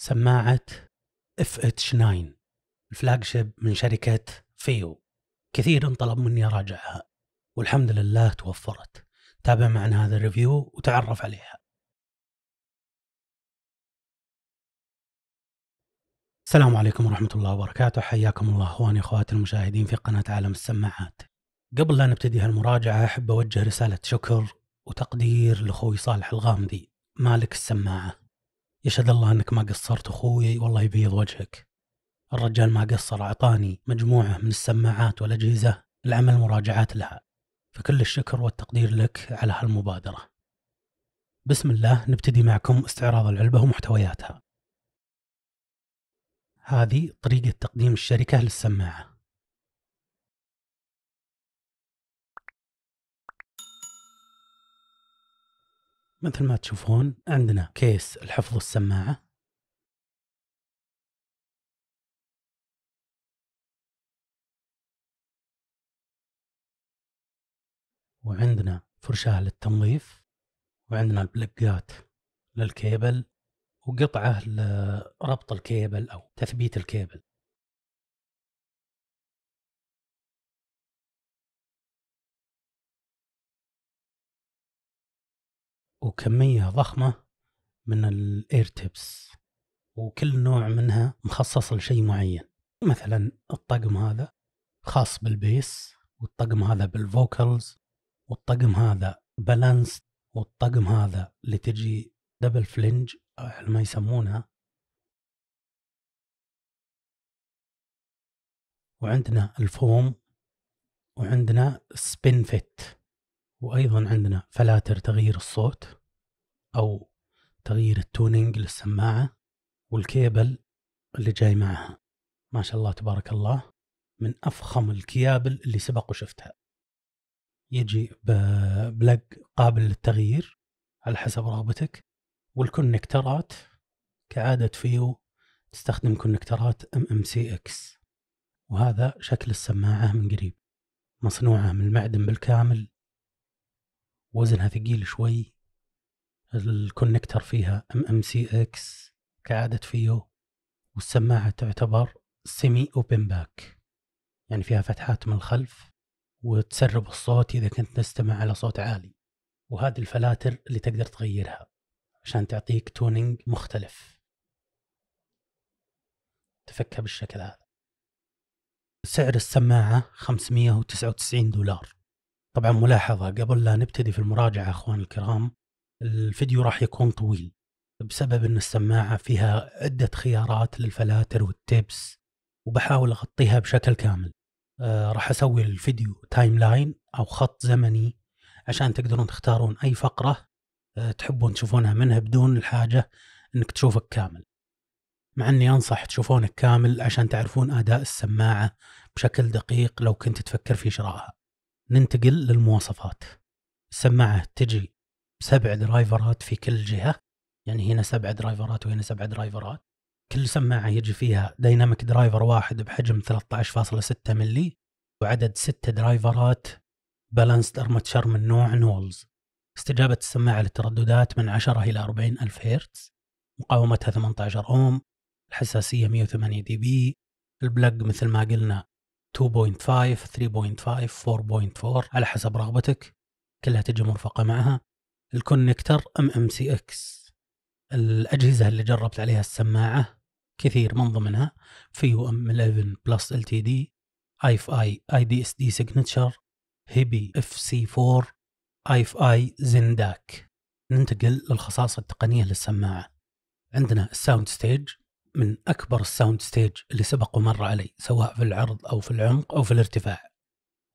سماعة اف اتش 9 الفلاج شيب من شركة فيو كثير انطلب مني اراجعها والحمد لله توفرت تابع معنا هذا الريفيو وتعرف عليها السلام عليكم ورحمة الله وبركاته حياكم الله أخواني أخواتي المشاهدين في قناة عالم السماعات قبل لا نبتدي هالمراجعة أحب أوجه رسالة شكر وتقدير لأخوي صالح الغامدي مالك السماعة يشهد الله انك ما قصرت اخوي والله يبيض وجهك الرجال ما قصر اعطاني مجموعه من السماعات والاجهزه لعمل مراجعات لها فكل الشكر والتقدير لك على هالمبادره بسم الله نبتدي معكم استعراض العلبه ومحتوياتها هذه طريقه تقديم الشركه للسماعه مثل ما تشوفون عندنا كيس الحفظ السماعة وعندنا فرشاة للتنظيف وعندنا البلقات للكيبل وقطعة لربط الكيبل أو تثبيت الكيبل وكمية ضخمة من الاير تيبس وكل نوع منها مخصص لشيء معين مثلا الطقم هذا خاص بالبيس والطقم هذا بالفوكالز والطقم هذا بالانس والطقم هذا اللي تجي دبل فلنج على ما يسمونها وعندنا الفوم وعندنا سبين فيت وأيضا عندنا فلاتر تغيير الصوت أو تغيير التونينج للسماعة والكيبل اللي جاي معها ما شاء الله تبارك الله من أفخم الكيابل اللي سبق وشفتها يجي بلق قابل للتغيير على حسب رغبتك والكونكترات كعادة فيو تستخدم كونكترات ام ام سي اكس وهذا شكل السماعة من قريب مصنوعة من المعدن بالكامل وزنها ثقيل شوي الكونكتر فيها ام ام سي اكس كعادة فيو والسماعة تعتبر سيمي اوبن باك يعني فيها فتحات من الخلف وتسرب الصوت إذا كنت تستمع على صوت عالي وهذه الفلاتر اللي تقدر تغيرها عشان تعطيك تونينج مختلف تفكها بالشكل هذا سعر السماعة 599 دولار طبعا ملاحظة قبل لا نبتدي في المراجعة أخوان الكرام الفيديو راح يكون طويل بسبب أن السماعة فيها عدة خيارات للفلاتر والتيبس وبحاول أغطيها بشكل كامل آه راح أسوي الفيديو تايم لاين أو خط زمني عشان تقدرون تختارون أي فقرة آه تحبون تشوفونها منها بدون الحاجة أنك تشوفك كامل مع أني أنصح تشوفونك كامل عشان تعرفون أداء السماعة بشكل دقيق لو كنت تفكر في شرائها ننتقل للمواصفات السماعة تجي سبع درايفرات في كل جهه يعني هنا سبع درايفرات وهنا سبع درايفرات كل سماعه يجي فيها دايناميك درايفر واحد بحجم 13.6 ملي وعدد ست درايفرات بالانسد ارمتشر من نوع نولز استجابة السماعة للترددات من 10 إلى 40 ألف هرتز مقاومتها 18 أوم الحساسية 108 دي بي البلاج مثل ما قلنا 2.5 3.5 4.4 على حسب رغبتك كلها تجي مرفقة معها الكونكتر ام ام سي اكس الاجهزه اللي جربت عليها السماعه كثير من ضمنها في يو ام 11 بلس ال تي دي اي اف اي اي دي اس دي سيجنتشر هيبي اف سي 4 اي اف اي زنداك ننتقل للخصائص التقنيه للسماعه عندنا الساوند ستيج من اكبر الساوند ستيج اللي سبق ومر علي سواء في العرض او في العمق او في الارتفاع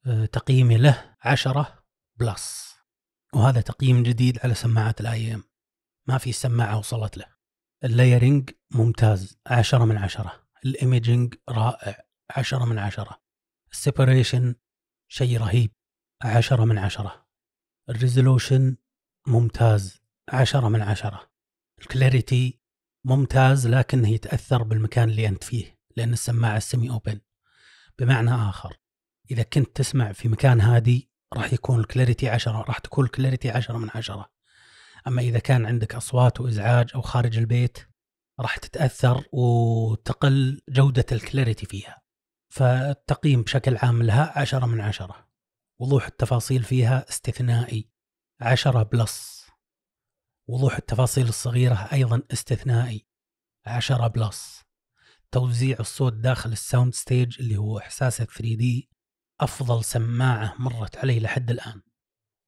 أه، تقييمي له 10 بلس وهذا تقييم جديد على سماعات الاي ام ما في سماعه وصلت له اللايرنج ممتاز عشرة من عشرة الايميجنج رائع عشرة من عشرة السيبريشن شيء رهيب عشرة من عشرة الريزولوشن ممتاز عشرة من عشرة الكلاريتي ممتاز لكنه يتأثر بالمكان اللي أنت فيه لأن السماعة السمي أوبن بمعنى آخر إذا كنت تسمع في مكان هادي راح يكون الكلاريتي عشرة راح تكون الكلاريتي عشرة من عشرة أما إذا كان عندك أصوات وإزعاج أو خارج البيت راح تتأثر وتقل جودة الكلاريتي فيها فالتقييم بشكل عام لها عشرة من عشرة وضوح التفاصيل فيها استثنائي عشرة بلس وضوح التفاصيل الصغيرة أيضا استثنائي عشرة بلس توزيع الصوت داخل الساوند ستيج اللي هو إحساس 3 دي أفضل سماعة مرت علي لحد الآن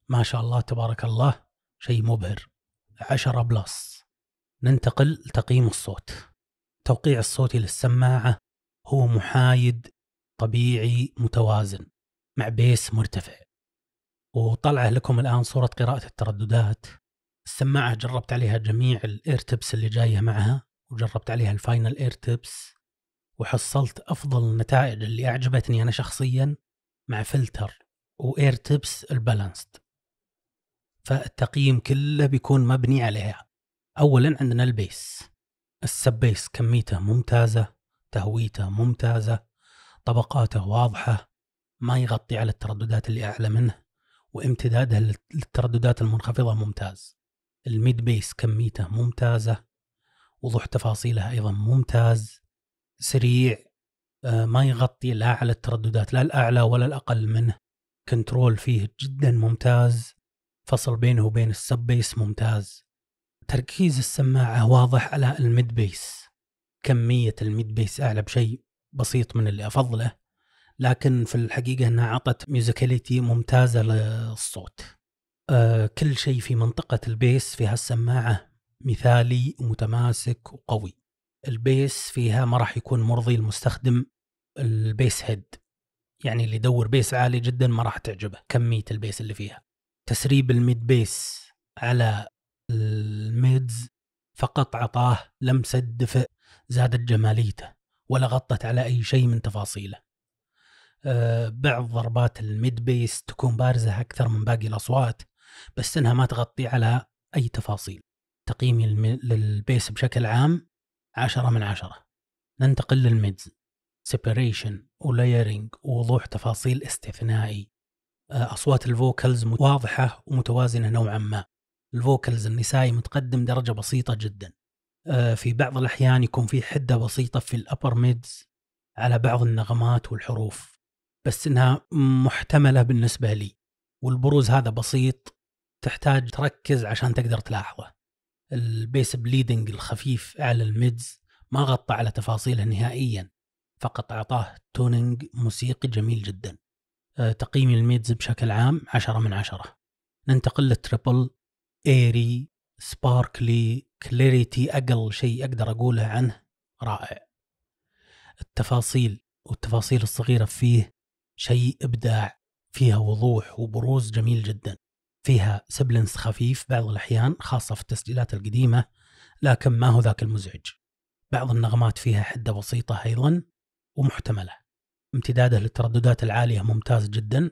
ما شاء الله تبارك الله شيء مبهر عشرة بلس ننتقل لتقييم الصوت توقيع الصوتي للسماعة هو محايد طبيعي متوازن مع بيس مرتفع وطلعه لكم الآن صورة قراءة الترددات السماعة جربت عليها جميع الايرتبس اللي جاية معها وجربت عليها الفاينل ايرتبس وحصلت أفضل النتائج اللي أعجبتني أنا شخصيا مع فلتر واير تيبس البالانسد فالتقييم كله بيكون مبني عليها اولا عندنا البيس السب بيس كميته ممتازه تهويته ممتازه طبقاته واضحه ما يغطي على الترددات اللي اعلى منه وامتداده للترددات المنخفضه ممتاز الميد بيس كميته ممتازه وضوح تفاصيله ايضا ممتاز سريع آه، ما يغطي لا على الترددات لا الأعلى ولا الأقل منه كنترول فيه جدا ممتاز فصل بينه وبين السب بيس ممتاز تركيز السماعة واضح على الميد بيس كمية الميد بيس أعلى بشيء بسيط من اللي أفضله لكن في الحقيقة أنها أعطت ميوزيكاليتي ممتازة للصوت آه كل شيء في منطقة البيس في هالسماعة مثالي ومتماسك وقوي البيس فيها ما راح يكون مرضي المستخدم البيس هيد يعني اللي يدور بيس عالي جدا ما راح تعجبه كميه البيس اللي فيها تسريب الميد بيس على الميدز فقط عطاه لمسه دفء زادت جماليته ولا غطت على اي شيء من تفاصيله آه، بعض ضربات الميد بيس تكون بارزه اكثر من باقي الاصوات بس انها ما تغطي على اي تفاصيل تقييمي للبيس بشكل عام عشرة من عشرة ننتقل للميدز سيبريشن ولايرنج ووضوح تفاصيل استثنائي آه، أصوات الفوكلز واضحة ومتوازنة نوعا ما الفوكلز النسائي متقدم درجة بسيطة جدا آه، في بعض الأحيان يكون في حدة بسيطة في الأبر ميدز على بعض النغمات والحروف بس إنها محتملة بالنسبة لي والبروز هذا بسيط تحتاج تركز عشان تقدر تلاحظه البيس بليدنج الخفيف أعلى الميدز ما غطى على تفاصيله نهائيا فقط أعطاه توننج موسيقي جميل جدا آه، تقييمي الميدز بشكل عام عشرة من عشرة ننتقل للتريبل ايري سباركلي كليريتي أقل شيء أقدر أقوله عنه رائع التفاصيل والتفاصيل الصغيرة فيه شيء إبداع فيها وضوح وبروز جميل جدا فيها سبلنس خفيف بعض الأحيان خاصة في التسجيلات القديمة لكن ما هو ذاك المزعج بعض النغمات فيها حدة بسيطة أيضا ومحتمله امتداده للترددات العاليه ممتاز جدا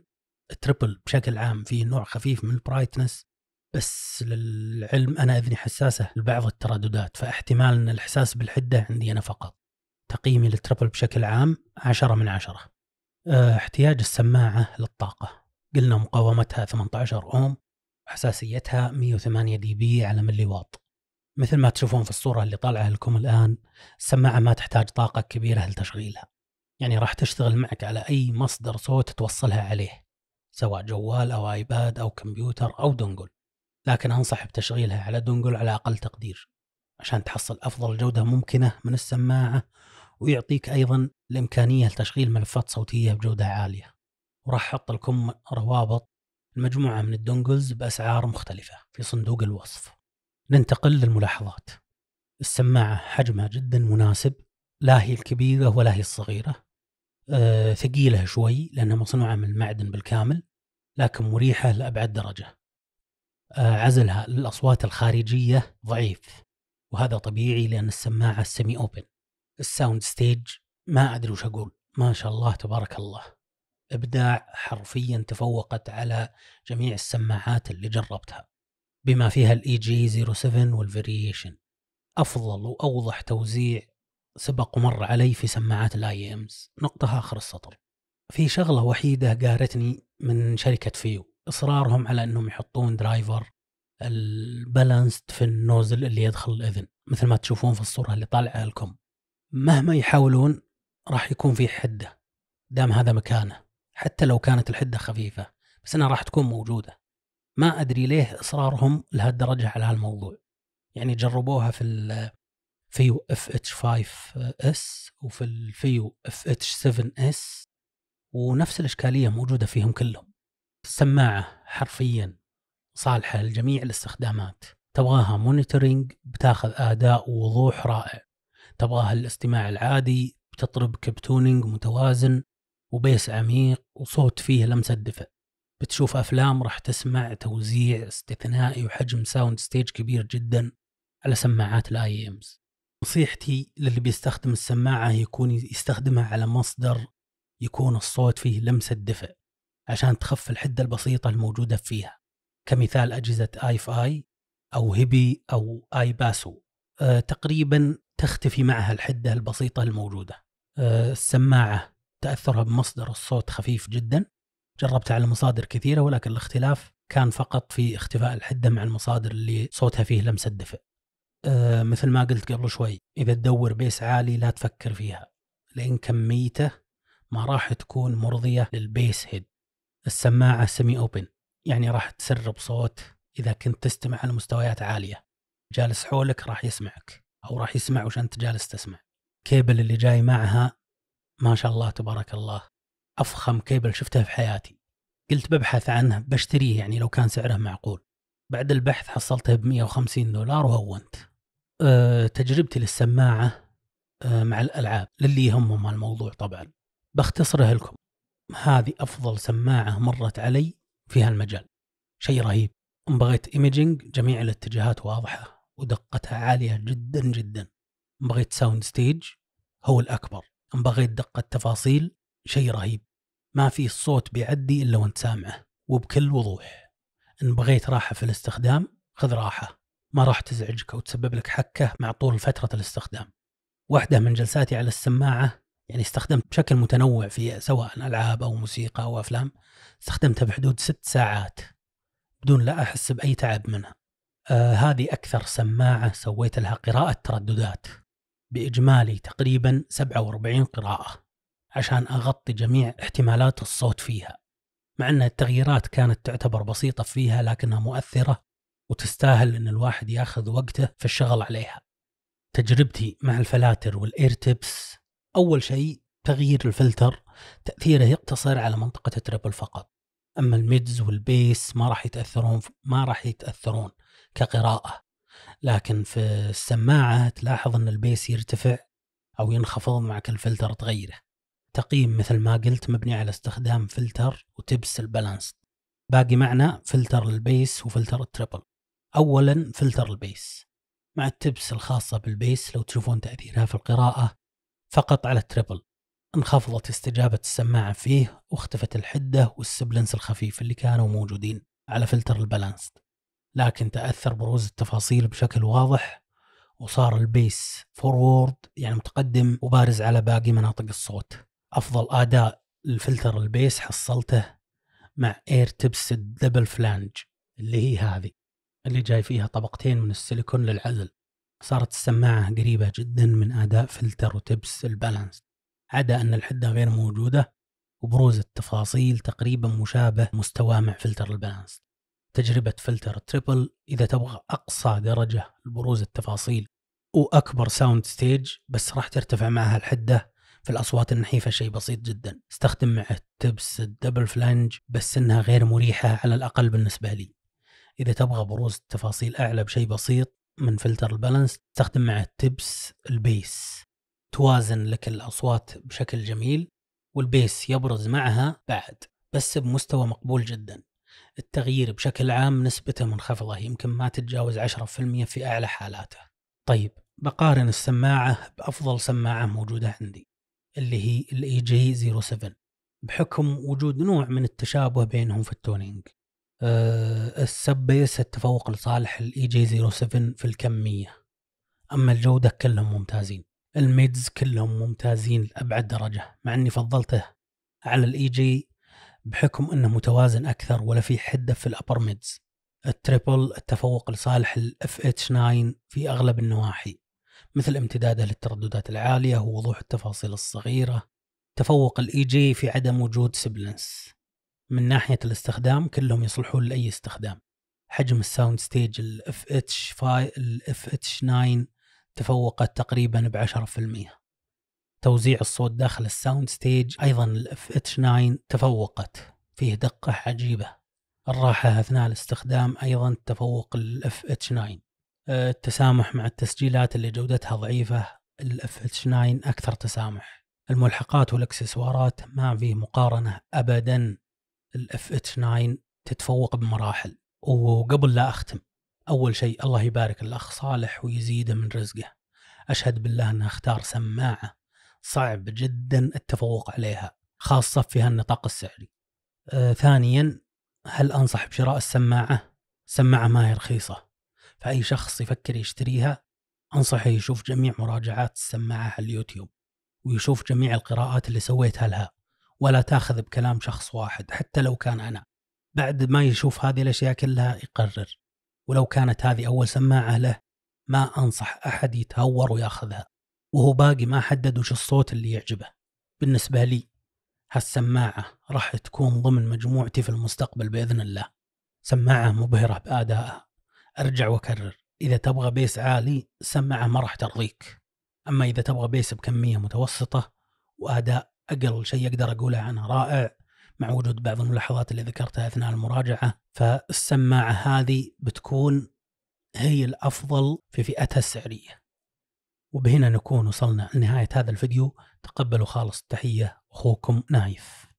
التربل بشكل عام فيه نوع خفيف من البرايتنس بس للعلم انا اذني حساسه لبعض الترددات فاحتمال ان الاحساس بالحده عندي انا فقط تقييمي للتربل بشكل عام عشرة من عشرة آه، احتياج السماعة للطاقة قلنا مقاومتها 18 أوم حساسيتها 108 دي بي على ملي واط مثل ما تشوفون في الصورة اللي طالعة لكم الآن السماعة ما تحتاج طاقة كبيرة لتشغيلها يعني راح تشتغل معك على أي مصدر صوت توصلها عليه سواء جوال أو آيباد أو كمبيوتر أو دونجل لكن أنصح بتشغيلها على دونجل على أقل تقدير عشان تحصل أفضل جودة ممكنة من السماعة ويعطيك أيضا الإمكانية لتشغيل ملفات صوتية بجودة عالية وراح أحط لكم روابط المجموعة من الدونجلز بأسعار مختلفة في صندوق الوصف ننتقل للملاحظات السماعة حجمها جدا مناسب لا هي الكبيرة ولا هي الصغيرة آه، ثقيلة شوي لأنها مصنوعة من المعدن بالكامل لكن مريحة لأبعد درجة آه، عزلها للأصوات الخارجية ضعيف وهذا طبيعي لأن السماعة السمي أوبن الساوند ستيج ما أدري وش أقول ما شاء الله تبارك الله إبداع حرفيا تفوقت على جميع السماعات اللي جربتها بما فيها الإي جي 07 والفاريشن أفضل وأوضح توزيع سبق ومر علي في سماعات الاي امز نقطة آخر السطر في شغلة وحيدة قارتني من شركة فيو إصرارهم على أنهم يحطون درايفر البالانسد في النوزل اللي يدخل الأذن مثل ما تشوفون في الصورة اللي طالعة لكم مهما يحاولون راح يكون في حدة دام هذا مكانه حتى لو كانت الحدة خفيفة بس أنها راح تكون موجودة ما أدري ليه إصرارهم لهالدرجة على هالموضوع يعني جربوها في فيو اف اتش 5 اس وفي الفيو اف اتش 7 اس ونفس الاشكاليه موجوده فيهم كلهم السماعه حرفيا صالحه لجميع الاستخدامات تبغاها مونيتورينج بتاخذ اداء ووضوح رائع تبغاها الاستماع العادي بتطرب كبتونينج متوازن وبيس عميق وصوت فيه لمسه دفء بتشوف افلام راح تسمع توزيع استثنائي وحجم ساوند ستيج كبير جدا على سماعات الاي امز نصيحتي للي بيستخدم السماعة يكون يستخدمها على مصدر يكون الصوت فيه لمسة دفء عشان تخف الحدة البسيطة الموجودة فيها كمثال أجهزة آيف آي أو هيبي أو آي باسو أه تقريبا تختفي معها الحدة البسيطة الموجودة أه السماعة تأثرها بمصدر الصوت خفيف جدا جربتها على مصادر كثيرة ولكن الاختلاف كان فقط في اختفاء الحدة مع المصادر اللي صوتها فيه لمسة دفء آه، مثل ما قلت قبل شوي إذا تدور بيس عالي لا تفكر فيها لأن كميته ما راح تكون مرضية للبيس هيد السماعة سمي أوبن يعني راح تسرب صوت إذا كنت تستمع على مستويات عالية جالس حولك راح يسمعك أو راح يسمع وش أنت جالس تسمع كيبل اللي جاي معها ما شاء الله تبارك الله أفخم كيبل شفته في حياتي قلت ببحث عنه بشتريه يعني لو كان سعره معقول بعد البحث حصلته ب 150 دولار وهونت آه، تجربتي للسماعة آه، مع الألعاب للي يهمهم هالموضوع طبعا باختصرها لكم هذه أفضل سماعة مرت علي في هالمجال شيء رهيب إن بغيت ايميجينج جميع الاتجاهات واضحة ودقتها عالية جدا جدا إن بغيت ساوند ستيج هو الأكبر إن بغيت دقة تفاصيل شيء رهيب ما في صوت بيعدي إلا وانت سامعه وبكل وضوح إن بغيت راحة في الاستخدام خذ راحة ما راح تزعجك او تسبب لك حكه مع طول فتره الاستخدام. واحده من جلساتي على السماعه يعني استخدمت بشكل متنوع في سواء العاب او موسيقى او افلام استخدمتها بحدود ست ساعات بدون لا احس باي تعب منها. آه هذه اكثر سماعه سويت لها قراءه ترددات باجمالي تقريبا 47 قراءه عشان اغطي جميع احتمالات الصوت فيها. مع ان التغييرات كانت تعتبر بسيطه فيها لكنها مؤثره وتستاهل ان الواحد ياخذ وقته في الشغل عليها. تجربتي مع الفلاتر والاير تيبس اول شيء تغيير الفلتر تاثيره يقتصر على منطقه التربل فقط. اما الميدز والبيس ما راح يتاثرون ما راح يتاثرون كقراءه. لكن في السماعه تلاحظ ان البيس يرتفع او ينخفض مع كل فلتر تغيره. تقييم مثل ما قلت مبني على استخدام فلتر وتبس البالانس باقي معنا فلتر البيس وفلتر التربل أولا فلتر البيس مع التبس الخاصة بالبيس لو تشوفون تأثيرها في القراءة فقط على التريبل انخفضت استجابة السماعة فيه واختفت الحدة والسبلنس الخفيف اللي كانوا موجودين على فلتر البالانسد لكن تأثر بروز التفاصيل بشكل واضح وصار البيس فورورد يعني متقدم وبارز على باقي مناطق الصوت أفضل أداء للفلتر البيس حصلته مع اير تبس الدبل فلانج اللي هي هذه اللي جاي فيها طبقتين من السيليكون للعزل صارت السماعة قريبة جدا من أداء فلتر وتبس البالانس عدا أن الحدة غير موجودة وبروز التفاصيل تقريبا مشابه مستواه مع فلتر البالانس تجربة فلتر تريبل إذا تبغى أقصى درجة لبروز التفاصيل وأكبر ساوند ستيج بس راح ترتفع معها الحدة في الأصوات النحيفة شيء بسيط جدا استخدم معه التبس الدبل فلانج بس إنها غير مريحة على الأقل بالنسبة لي اذا تبغى بروز تفاصيل اعلى بشيء بسيط من فلتر البالانس تستخدم معه التبس البيس توازن لك الاصوات بشكل جميل والبيس يبرز معها بعد بس بمستوى مقبول جدا التغيير بشكل عام نسبته منخفضة يمكن ما تتجاوز 10% في أعلى حالاته طيب بقارن السماعة بأفضل سماعة موجودة عندي اللي هي الـ EJ07 بحكم وجود نوع من التشابه بينهم في التونينج آه، السب بيس التفوق لصالح الاي جي 07 في الكميه اما الجوده كلهم ممتازين الميدز كلهم ممتازين لابعد درجه مع اني فضلته على الاي جي e بحكم انه متوازن اكثر ولا في حده في الابر ميدز التريبل التفوق لصالح الاف اتش 9 في اغلب النواحي مثل امتداده للترددات العاليه ووضوح التفاصيل الصغيره تفوق الاي جي e في عدم وجود سبلنس من ناحيه الاستخدام كلهم يصلحون لاي استخدام حجم الساوند ستيج الاف اتش الاف اتش 9 تفوقت تقريبا ب 10% توزيع الصوت داخل الساوند ستيج ايضا الاف اتش 9 تفوقت فيه دقه عجيبه الراحه اثناء الاستخدام ايضا تفوق الاف اتش 9 التسامح مع التسجيلات اللي جودتها ضعيفه الاف اتش 9 اكثر تسامح الملحقات والاكسسوارات ما في مقارنه ابدا الاف اتش 9 تتفوق بمراحل وقبل لا اختم اول شيء الله يبارك الاخ صالح ويزيده من رزقه اشهد بالله انه اختار سماعه صعب جدا التفوق عليها خاصه في هالنطاق السعري آه ثانيا هل انصح بشراء السماعه سماعه ما هي رخيصه فاي شخص يفكر يشتريها انصحه يشوف جميع مراجعات السماعه على اليوتيوب ويشوف جميع القراءات اللي سويتها لها ولا تاخذ بكلام شخص واحد حتى لو كان انا بعد ما يشوف هذه الاشياء كلها يقرر ولو كانت هذه اول سماعه له ما انصح احد يتهور وياخذها وهو باقي ما حدد وش الصوت اللي يعجبه بالنسبه لي هالسماعه راح تكون ضمن مجموعتي في المستقبل باذن الله سماعه مبهره بادائها ارجع واكرر اذا تبغى بيس عالي سماعه ما راح ترضيك اما اذا تبغى بيس بكميه متوسطه واداء اقل شيء اقدر اقوله عنه رائع مع وجود بعض الملاحظات اللي ذكرتها اثناء المراجعه فالسماعه هذه بتكون هي الافضل في فئتها السعريه. وبهنا نكون وصلنا لنهايه هذا الفيديو تقبلوا خالص التحيه اخوكم نايف.